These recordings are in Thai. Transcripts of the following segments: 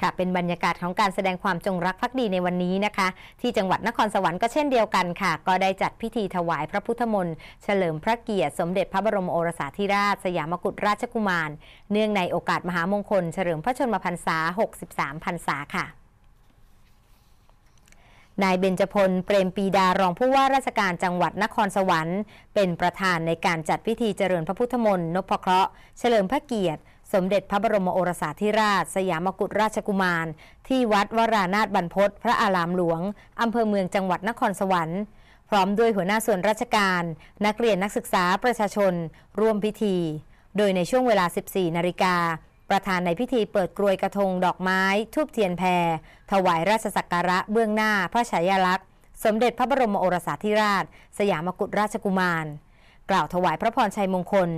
ค่ะ เป็นบรรยากาศของการแสดงความจงรักภักดีในวันนี้นะคะ ที่จังหวัดนครสวรรค์ก็เช่นเดียวกันค่ะ ก็ได้จัดพิธีถวายพระพุทธมนต์เฉลิมพระเกียรติ สมเด็จพระบรมโอรสาธิราชสยามกุฎราชกุมารเนื่องในโอกาสมหามงคล เฉลิมพระชนมพรรษา 63 พรรษาค่ะนายเบญจพล เปรมปีดารองผู้ว่าราชการจังหวัดนครสวรรค์ เป็นประธานในการจัดพิธีเจริญพระพุทธมนต์นพเคราะห์เฉลิมพระเกียรติสมเด็จพระบรมโอรสาธิราช สยามกุฎราชกุมาร ที่วัดวรานาถบรรพตพระอารามหลวง อำเภอเมืองจังหวัดนครสวรรค์พร้อมด้วยหัวหน้าส่วนราชการ นักเรียนนักศึกษาประชาชน ร่วมพิธี โดยในช่วงเวลา 14 นาฬิกา ประธานในพิธีเปิดกรวยกระทงดอกไม้ทูบเทียนแพร ถวายราชสักการะ เบื้องหน้าพระฉายาลักษณ์ สมเด็จพระบรมโอรสาธิราช สยามกุฎราชกุมารกล่าวถวายพระพรชัยมงคล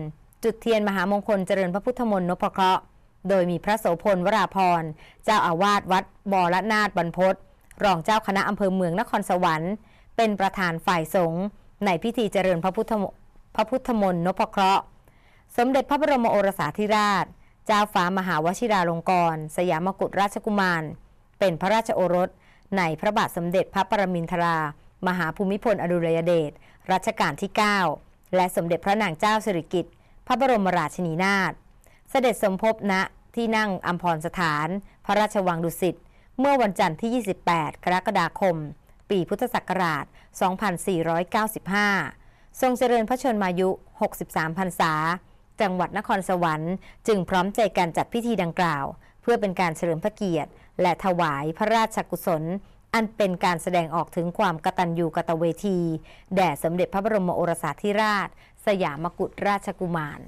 จุดเทียนมหามงคลเจริญพระพุทธมนต์นพเคราะห์โดยมีพระโสพลวราพร เจ้าอาวาสวัด บอรนาดบรรพศรองเจ้าคณะอำเภอเมืองนครสวรรค์ เป็นประธานฝ่ายสงฆ์ในพิธีเจริญพระพุทธพระพุทธมนต์นพเคราะห์สมเด็จพระบรมโอรสาธิราช เจ้าฟ้ามหาวชิราลงกรณ์สยามกุฎราชกุมาร เป็นพระราชโอรส ในพระบาทสมเด็จพระปรมินทรา มหาภูมิพลอดุลยเดช รัชกาลที่ 9 และสมเด็จพระนางเจ้าสิริกิติ์พระบรมราชินีนาถ เสด็จสมภพณที่นั่งอัมพรสถาน พระราชวังดุสิต เมื่อวันจันทร์ที่ 28 กรกฎาคม ปีพุทธศักราช 2495 ทรงเจริญพระชนมายุ 63พรรษา จังหวัดนครสวรรค์ จึงพร้อมใจกันจัดพิธีดังกล่าว เพื่อเป็นการเฉลิมพระเกียรติ และถวายพระราชกุศลอันเป็นการแสดงออกถึงความกตัญญูกตเวที แด่สมเด็จพระบรมโอรสาธิราช สยามกุฎราชกุมาร